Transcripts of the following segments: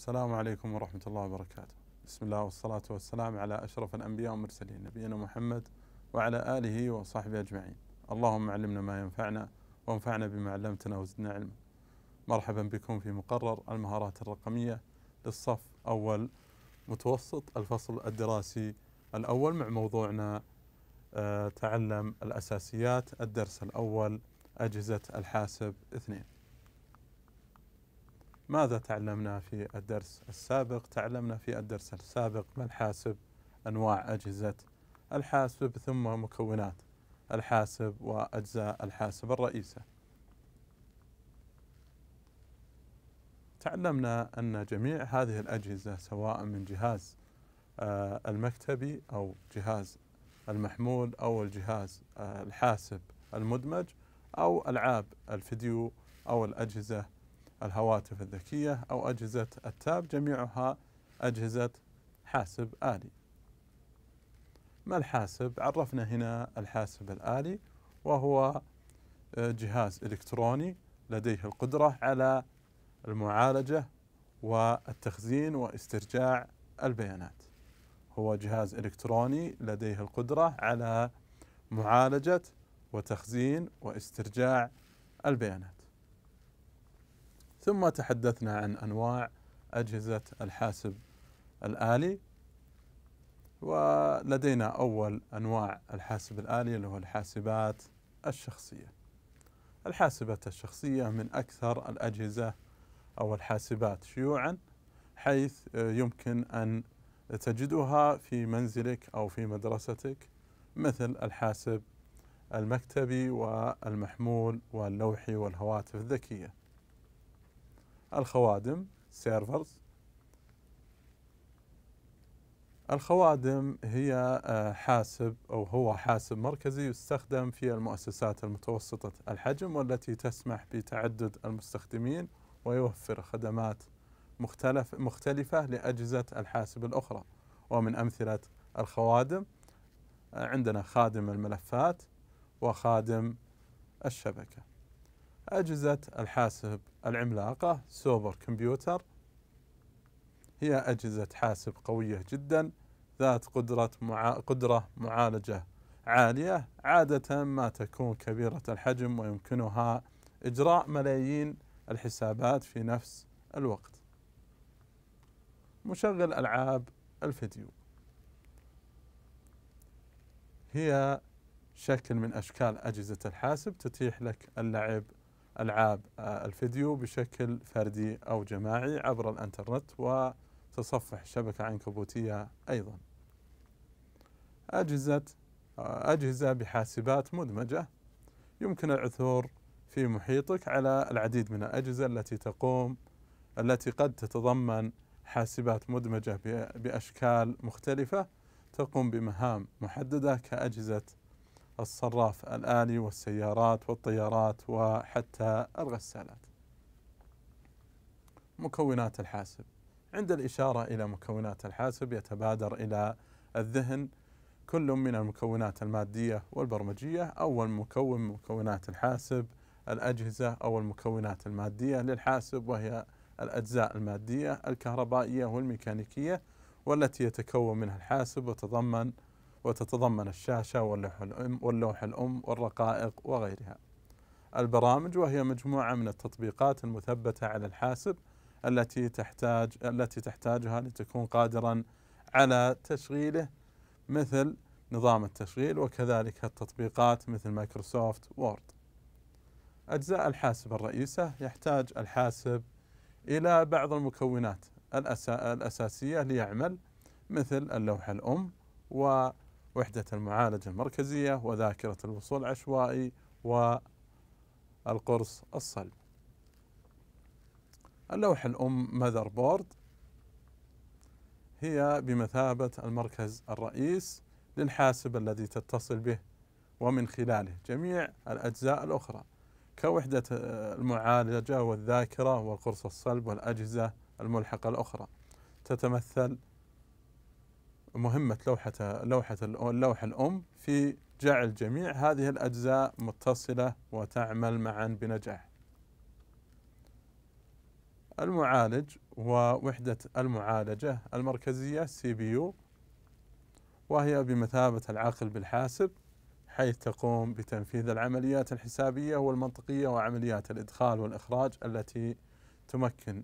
السلام عليكم ورحمة الله وبركاته بسم الله والصلاة والسلام على أشرف الأنبياء والمرسلين نبينا محمد وعلى آله وصحبه أجمعين اللهم علمنا ما ينفعنا وانفعنا بما علمتنا وزدنا علما مرحبا بكم في مقرر المهارات الرقمية للصف أول متوسط الفصل الدراسي الأول مع موضوعنا آه، تعلم الأساسيات الدرس الأول أجهزة الحاسب اثنين ماذا تعلمنا في الدرس السابق؟ تعلمنا في الدرس السابق ما الحاسب أنواع أجهزة الحاسب ثم مكونات الحاسب وأجزاء الحاسب الرئيسة تعلمنا أن جميع هذه الأجهزة سواء من جهاز آه، المكتبي أو جهاز المحمول أو الجهاز آه، الحاسب المدمج أو ألعاب الفيديو أو الأجهزة الهواتف الذكية أو أجهزة التاب جميعها أجهزة حاسب آلي ما الحاسب؟ عرفنا هنا الحاسب الآلي وهو آه، جهاز إلكتروني لديه القدرة على المعالجة والتخزين واسترجاع البيانات هو جهاز إلكتروني لديه القدرة على معالجة وتخزين واسترجاع البيانات ثم تحدثنا عن انواع اجهزه الحاسب الالي ولدينا اول انواع الحاسب الالي اللي هو الحاسبات الشخصيه. الحاسبات الشخصيه من اكثر الاجهزه او الحاسبات شيوعا حيث يمكن ان تجدها في منزلك او في مدرستك مثل الحاسب المكتبي والمحمول واللوحي والهواتف الذكيه. الخوادم سيرفرز الخوادم هي آه، حاسب أو هو حاسب مركزي يستخدم في المؤسسات المتوسطة الحجم والتي تسمح بتعدد المستخدمين ويوفر خدمات مختلف مختلفة لأجهزة الحاسب الأخرى ومن أمثلة الخوادم آه، عندنا خادم الملفات وخادم الشبكه أجهزة الحاسب العملاقة سوبر كمبيوتر هي أجهزة حاسب قوية جدا ذات قدرة, معا... قدرة معالجة عالية عادة ما تكون كبيرة الحجم ويمكنها إجراء ملايين الحسابات في نفس الوقت مشغل ألعاب الفيديو هي شكل من أشكال أجهزة الحاسب تتيح لك اللعب العاب آه، الفيديو بشكل فردي او جماعي عبر الانترنت وتصفح الشبكه العنكبوتيه ايضا. اجهزه آه، اجهزه بحاسبات مدمجه يمكن العثور في محيطك على العديد من الاجهزه التي تقوم التي قد تتضمن حاسبات مدمجه باشكال مختلفه تقوم بمهام محدده كاجهزه الصراف الآلي والسيارات والطيارات وحتى الغسالات مكونات الحاسب عند الإشارة إلى مكونات الحاسب يتبادر إلى الذهن كل من المكونات المادية والبرمجية أول مكون مكونات الحاسب الأجهزة أو المكونات المادية للحاسب وهي الأجزاء المادية الكهربائية والميكانيكية والتي يتكون منها الحاسب وتضمن وتتضمن الشاشة واللوح الأم واللوح الأم والرقائق وغيرها. البرامج وهي مجموعة من التطبيقات المثبتة على الحاسب التي تحتاج التي تحتاجها لتكون قادرا على تشغيله مثل نظام التشغيل وكذلك التطبيقات مثل مايكروسوفت وورد. أجزاء الحاسب الرئيسة يحتاج الحاسب إلى بعض المكونات الأساسية ليعمل مثل اللوحة الأم و وحدة المعالجة المركزية وذاكرة الوصول العشوائي والقرص الصلب اللوح الأم ماذر بورد هي بمثابة المركز الرئيس للحاسب الذي تتصل به ومن خلاله جميع الأجزاء الأخرى كوحدة المعالجة والذاكرة والقرص الصلب والأجهزة الملحقة الأخرى تتمثل مهمة لوحة لوحة اللوحة الأم في جعل جميع هذه الأجزاء متصلة وتعمل معا بنجاح. المعالج ووحدة المعالجة المركزية سي بي يو وهي بمثابة العاقل بالحاسب حيث تقوم بتنفيذ العمليات الحسابية والمنطقية وعمليات الإدخال والإخراج التي تمكن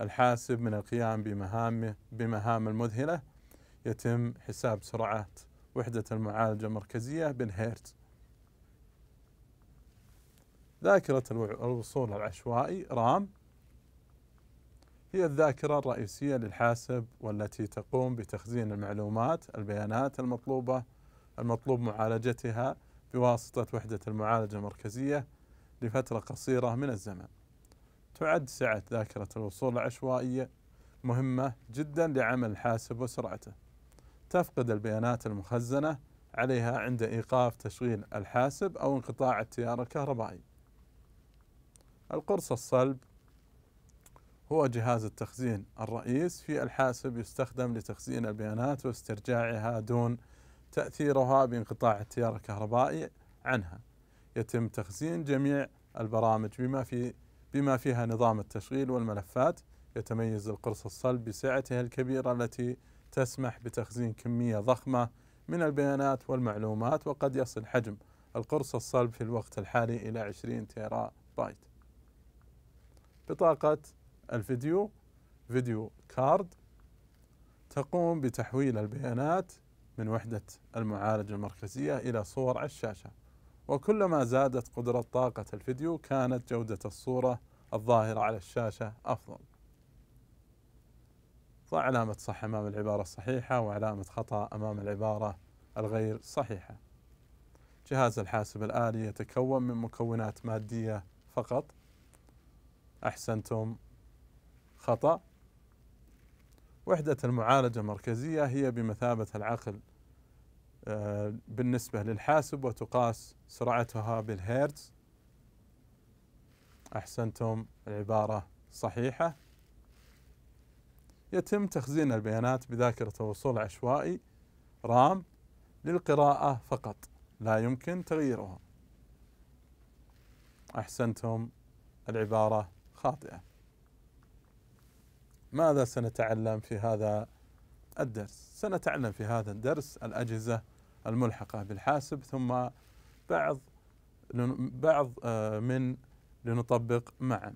الحاسب من القيام بمهامه بمهام المذهلة يتم حساب سرعة وحدة المعالجة المركزية بالهيرتز ذاكرة الوصول العشوائي رام هي الذاكرة الرئيسية للحاسب والتي تقوم بتخزين المعلومات البيانات المطلوبة المطلوب معالجتها بواسطة وحدة المعالجة المركزية لفترة قصيرة من الزمن تعد سعة ذاكرة الوصول العشوائية مهمة جدا لعمل الحاسب وسرعته تفقد البيانات المخزنة عليها عند إيقاف تشغيل الحاسب أو انقطاع التيار الكهربائي القرص الصلب هو جهاز التخزين الرئيس في الحاسب يستخدم لتخزين البيانات واسترجاعها دون تأثيرها بانقطاع التيار الكهربائي عنها يتم تخزين جميع البرامج بما في بما فيها نظام التشغيل والملفات يتميز القرص الصلب بسعته الكبيرة التي تسمح بتخزين كمية ضخمة من البيانات والمعلومات وقد يصل حجم القرص الصلب في الوقت الحالي إلى 20 تيرا بايت بطاقة الفيديو فيديو كارد تقوم بتحويل البيانات من وحدة المعالجة المركزية إلى صور على الشاشة وكلما زادت قدرة طاقة الفيديو كانت جودة الصورة الظاهرة على الشاشة أفضل علامة صح أمام العبارة الصحيحة وعلامة خطأ أمام العبارة الغير صحيحة جهاز الحاسب الآلي يتكون من مكونات مادية فقط أحسنتم خطأ وحدة المعالجة المركزية هي بمثابة العقل آه، بالنسبة للحاسب وتقاس سرعتها بالهيرتز أحسنتم العبارة صحيحة يتم تخزين البيانات بذاكرة الوصول عشوائي رام للقراءة فقط لا يمكن تغييرها أحسنتم العبارة خاطئة ماذا سنتعلم في هذا الدرس؟ سنتعلم في هذا الدرس الأجهزة الملحقة بالحاسب ثم بعض بعض آه، من لنطبق معا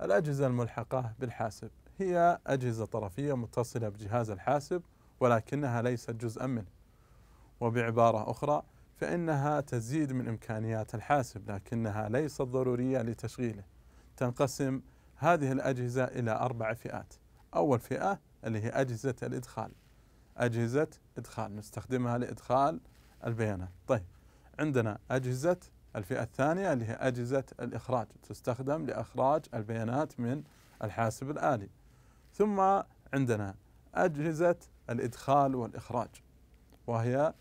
الأجهزة الملحقة بالحاسب هي أجهزة طرفية متصلة بجهاز الحاسب ولكنها ليست جزءا منه وبعبارة أخرى فإنها تزيد من إمكانيات الحاسب لكنها ليست ضرورية لتشغيله تنقسم هذه الأجهزة إلى أربع فئات أول فئة اللي هي أجهزة الإدخال أجهزة إدخال نستخدمها لإدخال البيانات طيب عندنا أجهزة الفئة الثانية اللي هي أجهزة الإخراج تستخدم لإخراج البيانات من الحاسب الآلي ثم عندنا أجهزة الإدخال والإخراج وهي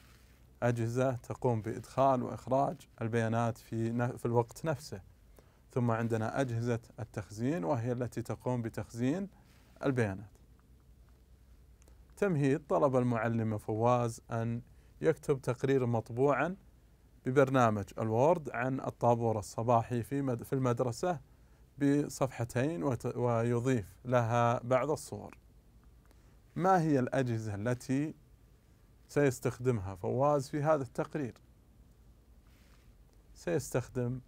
أجهزة تقوم بإدخال وإخراج البيانات في في الوقت نفسه ثم عندنا أجهزة التخزين وهي التي تقوم بتخزين البيانات تمهيد طلب المعلم فواز أن يكتب تقرير مطبوعا ببرنامج الوورد عن الطابور الصباحي في في المدرسة بصفحتين ويضيف لها بعض الصور ما هي الأجهزة التي سيستخدمها فواز في هذا التقرير سيستخدم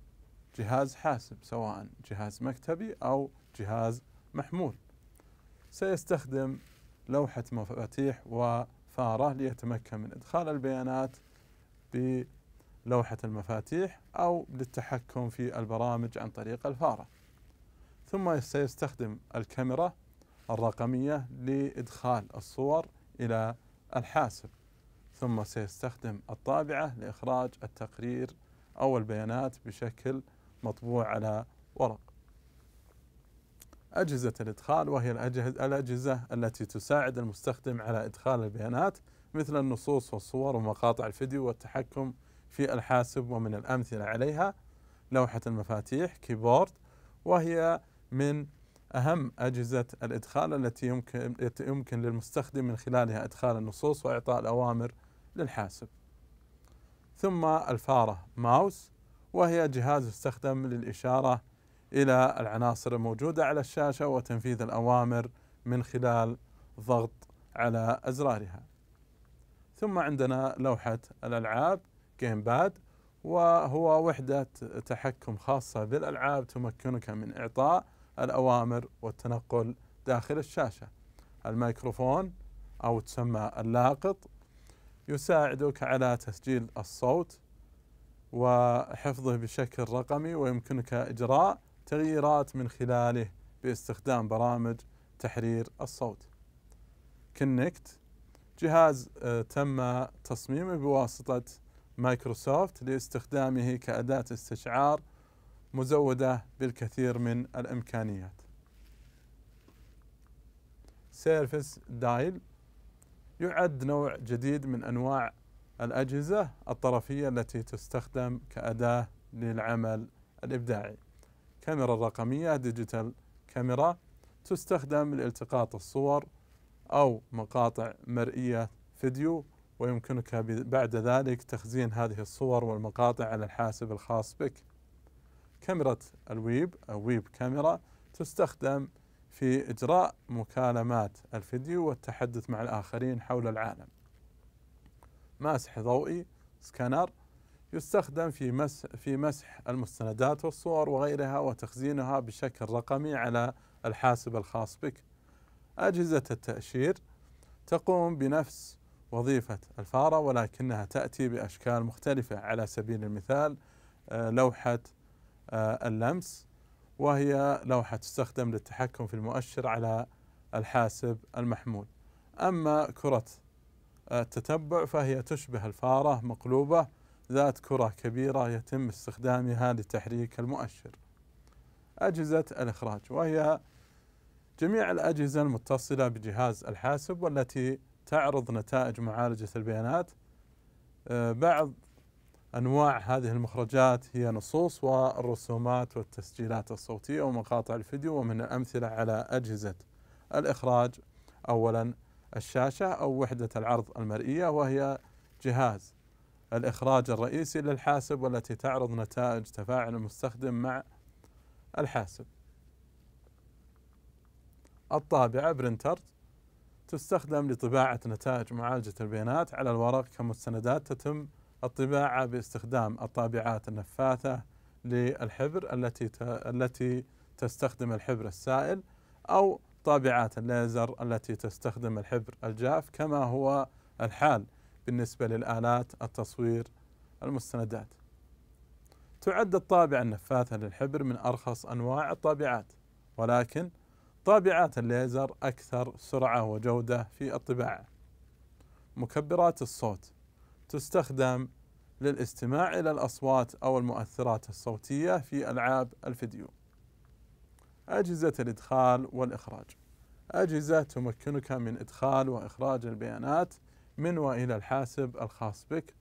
جهاز حاسب سواء جهاز مكتبي أو جهاز محمول سيستخدم لوحة مفاتيح وفارة ليتمكن من إدخال البيانات بلوحة المفاتيح أو للتحكم في البرامج عن طريق الفاره ثم سيستخدم الكاميرا الرقمية لإدخال الصور إلى الحاسب ثم سيستخدم الطابعة لإخراج التقرير أو البيانات بشكل مطبوع على ورق أجهزة الإدخال وهي الأجهزة التي تساعد المستخدم على إدخال البيانات مثل النصوص والصور ومقاطع الفيديو والتحكم في الحاسب ومن الأمثلة عليها لوحة المفاتيح كيبورد وهي من أهم أجهزة الإدخال التي يمكن يمكن للمستخدم من خلالها إدخال النصوص وإعطاء الأوامر للحاسب. ثم الفارة ماوس وهي جهاز يستخدم للإشارة إلى العناصر الموجودة على الشاشة وتنفيذ الأوامر من خلال ضغط على أزرارها. ثم عندنا لوحة الألعاب جيم باد وهو وحدة تحكم خاصة بالألعاب تمكنك من إعطاء الأوامر والتنقل داخل الشاشة الميكروفون أو تسمى اللاقط يساعدك على تسجيل الصوت وحفظه بشكل رقمي ويمكنك إجراء تغييرات من خلاله باستخدام برامج تحرير الصوت كنكت جهاز آه، تم تصميمه بواسطة مايكروسوفت لاستخدامه كأداة استشعار مزودة بالكثير من الإمكانيات سيرفس دايل يعد نوع جديد من أنواع الأجهزة الطرفية التي تستخدم كأداة للعمل الإبداعي كاميرا رقمية ديجيتال كاميرا تستخدم لالتقاط الصور أو مقاطع مرئية فيديو ويمكنك بعد ذلك تخزين هذه الصور والمقاطع على الحاسب الخاص بك كاميرا الويب أو ويب كاميرا تستخدم في إجراء مكالمات الفيديو والتحدث مع الآخرين حول العالم ماسح ضوئي سكانر يستخدم في مسح في مسح المستندات والصور وغيرها وتخزينها بشكل رقمي على الحاسب الخاص بك. أجهزة التأشير تقوم بنفس وظيفة الفارة ولكنها تأتي بأشكال مختلفة على سبيل المثال آه، لوحة آه، اللمس وهي لوحة تستخدم للتحكم في المؤشر على الحاسب المحمول أما كرة آه، التتبع فهي تشبه الفارة مقلوبة ذات كرة كبيرة يتم استخدامها لتحريك المؤشر أجهزة الإخراج وهي جميع الأجهزة المتصلة بجهاز الحاسب والتي تعرض نتائج معالجة البيانات آه، بعض أنواع هذه المخرجات هي نصوص والرسومات والتسجيلات الصوتية ومقاطع الفيديو ومن الأمثلة على أجهزة الإخراج أولا الشاشة أو وحدة العرض المرئية وهي جهاز الإخراج الرئيسي للحاسب والتي تعرض نتائج تفاعل المستخدم مع الحاسب الطابعة برنتر تستخدم لطباعة نتائج معالجة البيانات على الورق كمستندات تتم الطباعة باستخدام الطابعات النفاثة للحبر التي التي تستخدم الحبر السائل أو طابعات الليزر التي تستخدم الحبر الجاف كما هو الحال بالنسبة للآلات التصوير المستندات تعد الطابعة النفاثة للحبر من أرخص أنواع الطابعات ولكن طابعات الليزر أكثر سرعة وجودة في الطباعة مكبرات الصوت تستخدم للاستماع إلى الأصوات أو المؤثرات الصوتية في ألعاب الفيديو أجهزة الإدخال والإخراج أجهزة تمكنك من إدخال وإخراج البيانات من وإلى الحاسب الخاص بك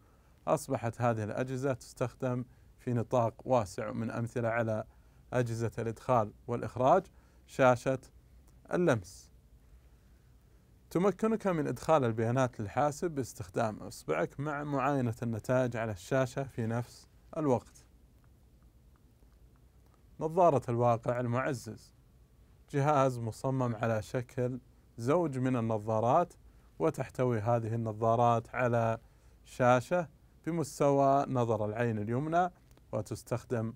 أصبحت هذه الأجهزة تستخدم في نطاق واسع من أمثلة على أجهزة الإدخال والإخراج شاشة اللمس تمكنك من إدخال البيانات للحاسب باستخدام إصبعك مع معاينة النتائج على الشاشة في نفس الوقت. نظارة الواقع المعزز جهاز مصمم على شكل زوج من النظارات وتحتوي هذه النظارات على شاشة بمستوى نظر العين اليمنى وتستخدم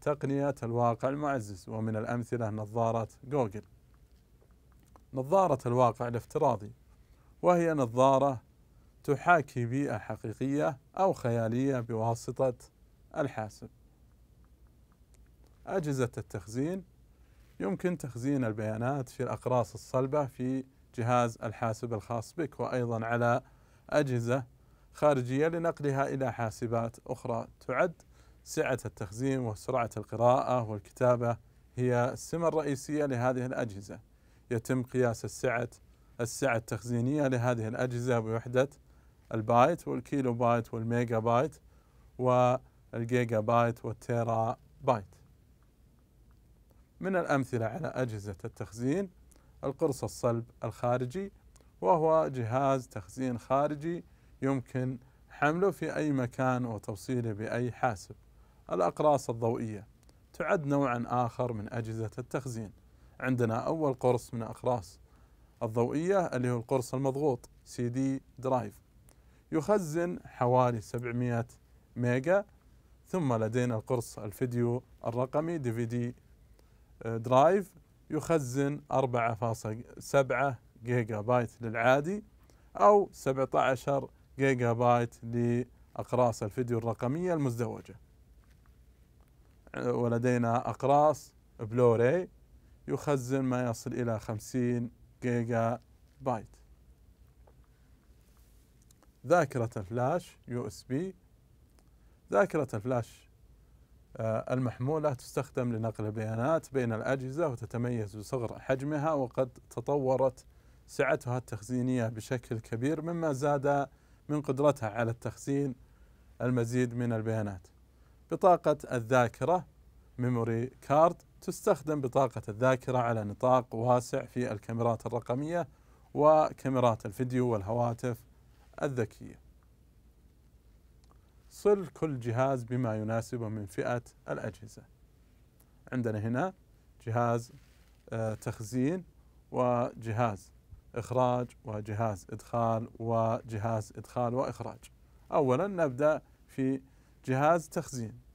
تقنية الواقع المعزز ومن الأمثلة نظارة جوجل نظارة الواقع الافتراضي وهي نظارة تحاكي بيئة حقيقية أو خيالية بواسطة الحاسب أجهزة التخزين يمكن تخزين البيانات في الأقراص الصلبة في جهاز الحاسب الخاص بك وأيضا على أجهزة خارجية لنقلها إلى حاسبات أخرى تعد سعة التخزين وسرعة القراءة والكتابة هي السمة الرئيسية لهذه الأجهزة يتم قياس السعة السعة التخزينية لهذه الأجهزة بوحدة البايت والكيلو بايت والميجا بايت والجيجا بايت والتيرا بايت من الأمثلة على أجهزة التخزين القرص الصلب الخارجي وهو جهاز تخزين خارجي يمكن حمله في أي مكان وتوصيله بأي حاسب الأقراص الضوئية تعد نوعا آخر من أجهزة التخزين عندنا أول قرص من أقراص الضوئية اللي هو القرص المضغوط سي دي درايف يخزن حوالي 700 ميجا ثم لدينا القرص الفيديو الرقمي دي في دي درايف يخزن 4.7 جيجا بايت للعادي أو 17 جيجا بايت لأقراص الفيديو الرقمية المزدوجة آه، ولدينا أقراص بلوراي يخزن ما يصل إلى 50 جيجا بايت ذاكرة الفلاش يو اس بي ذاكرة الفلاش آه، المحمولة تستخدم لنقل البيانات بين الأجهزة وتتميز بصغر حجمها وقد تطورت سعتها التخزينية بشكل كبير مما زاد من قدرتها على التخزين المزيد من البيانات بطاقة الذاكرة ميموري كارد تستخدم بطاقة الذاكرة على نطاق واسع في الكاميرات الرقمية وكاميرات الفيديو والهواتف الذكية. صل كل جهاز بما يناسبه من فئة الأجهزة. عندنا هنا جهاز آه، تخزين وجهاز إخراج وجهاز إدخال وجهاز إدخال وإخراج. أولا نبدأ في جهاز تخزين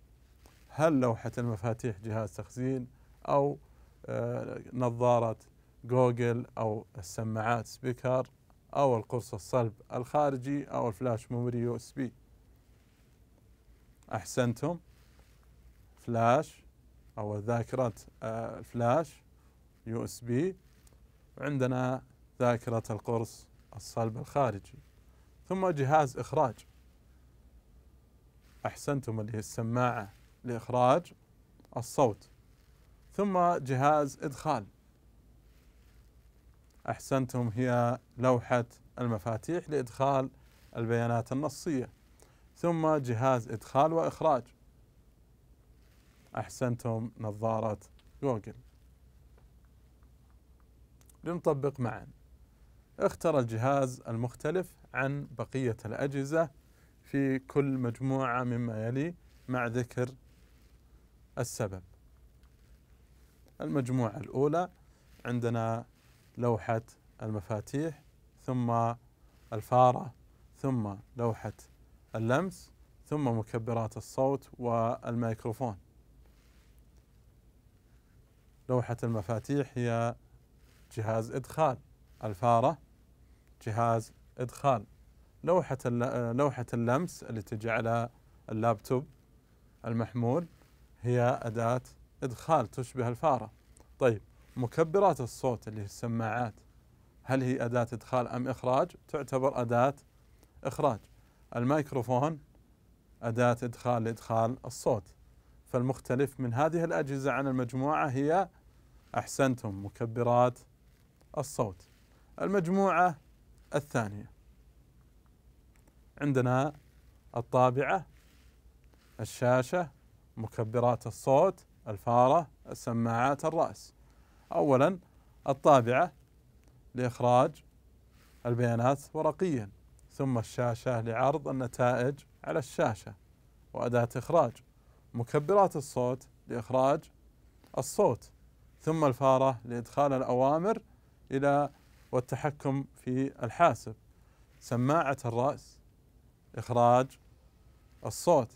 هل لوحة المفاتيح جهاز تخزين أو آه، نظارة جوجل أو السماعات سبيكر أو القرص الصلب الخارجي أو الفلاش ميموري يو اس بي أحسنتم فلاش أو ذاكرة آه، الفلاش يو اس بي وعندنا ذاكرة القرص الصلب الخارجي ثم جهاز إخراج أحسنتم اللي هي السماعة لإخراج الصوت ثم جهاز إدخال أحسنتم هي لوحة المفاتيح لإدخال البيانات النصية ثم جهاز إدخال وإخراج أحسنتم نظارة جوجل لنطبق معا اختر الجهاز المختلف عن بقية الأجهزة في كل مجموعة مما يلي مع ذكر السبب المجموعة الأولى عندنا لوحة المفاتيح ثم الفارة ثم لوحة اللمس ثم مكبرات الصوت والميكروفون لوحة المفاتيح هي جهاز إدخال الفارة جهاز إدخال لوحة لوحة اللمس اللي تجي على اللابتوب المحمول هي أداة إدخال تشبه الفارة طيب مكبرات الصوت اللي هي السماعات هل هي أداة إدخال أم إخراج تعتبر أداة إخراج الميكروفون أداة إدخال لإدخال الصوت فالمختلف من هذه الأجهزة عن المجموعة هي أحسنتم مكبرات الصوت المجموعة الثانية عندنا الطابعة الشاشة مكبرات الصوت الفارة السماعات الرأس أولا الطابعة لإخراج البيانات ورقيا ثم الشاشة لعرض النتائج على الشاشة وأداة إخراج مكبرات الصوت لإخراج الصوت ثم الفارة لإدخال الأوامر إلى والتحكم في الحاسب سماعة الرأس إخراج الصوت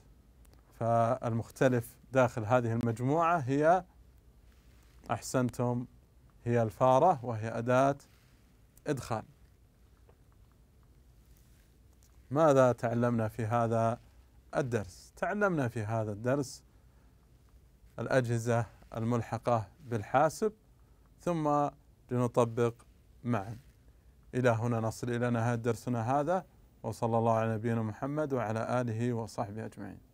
فالمختلف داخل هذه المجموعة هي أحسنتم هي الفارة وهي أداة إدخال ماذا تعلمنا في هذا الدرس؟ تعلمنا في هذا الدرس الأجهزة الملحقة بالحاسب ثم لنطبق معا إلى هنا نصل إلى نهاية درسنا هذا وصلى الله على نبينا محمد وعلى آله وصحبه أجمعين